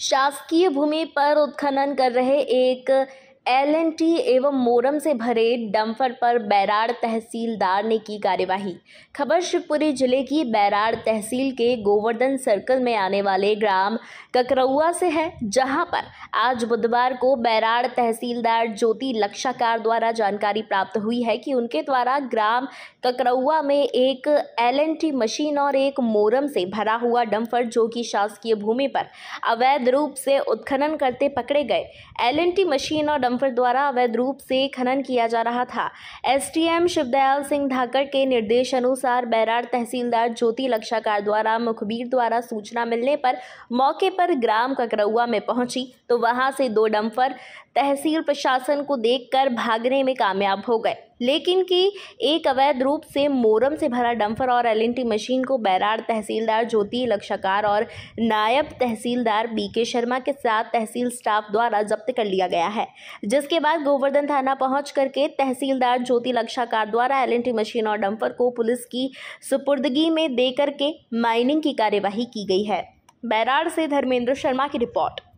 शासकीय भूमि पर उत्खनन कर रहे एक एलएनटी एवं मोरम से भरे डंफर पर बैराड़ तहसीलदार ने की कार्यवाही खबर शिवपुरी जिले की बैराड़ तहसील के गोवर्धन सर्कल में आने वाले ग्राम ककरौआ से है जहां पर आज बुधवार को बैराड़ तहसीलदार ज्योति लक्षाकार द्वारा जानकारी प्राप्त हुई है कि उनके द्वारा ग्राम ककरौआ में एक एलएनटी मशीन और एक मोरम से भरा हुआ डंफर जो कि शासकीय भूमि पर अवैध रूप से उत्खनन करते पकड़े गए एल मशीन और डंपर द्वारा अवैध रूप से खनन किया जा रहा था एम शिवदयाल सिंह धाकर के निर्देश अनुसार बैराड़ तहसीलदार ज्योति लक्षाकार द्वारा मुखबिर द्वारा सूचना मिलने पर मौके पर ग्राम ककरुआ में पहुंची तो वहां से दो डम्फर तहसील प्रशासन को देखकर भागने में कामयाब हो गए लेकिन कि एक अवैध रूप से मोरम से भरा डम्फर और एल मशीन को बैराड़ तहसीलदार ज्योति लक्षकार और नायब तहसीलदार बी के शर्मा के साथ तहसील स्टाफ द्वारा जब्त कर लिया गया है जिसके बाद गोवर्धन थाना पहुंच करके तहसीलदार ज्योति लक्षाकार द्वारा एल मशीन और डम्फर को पुलिस की सुपुर्दगी में दे करके माइनिंग की कार्यवाही की गई है बैराड़ से धर्मेंद्र शर्मा की रिपोर्ट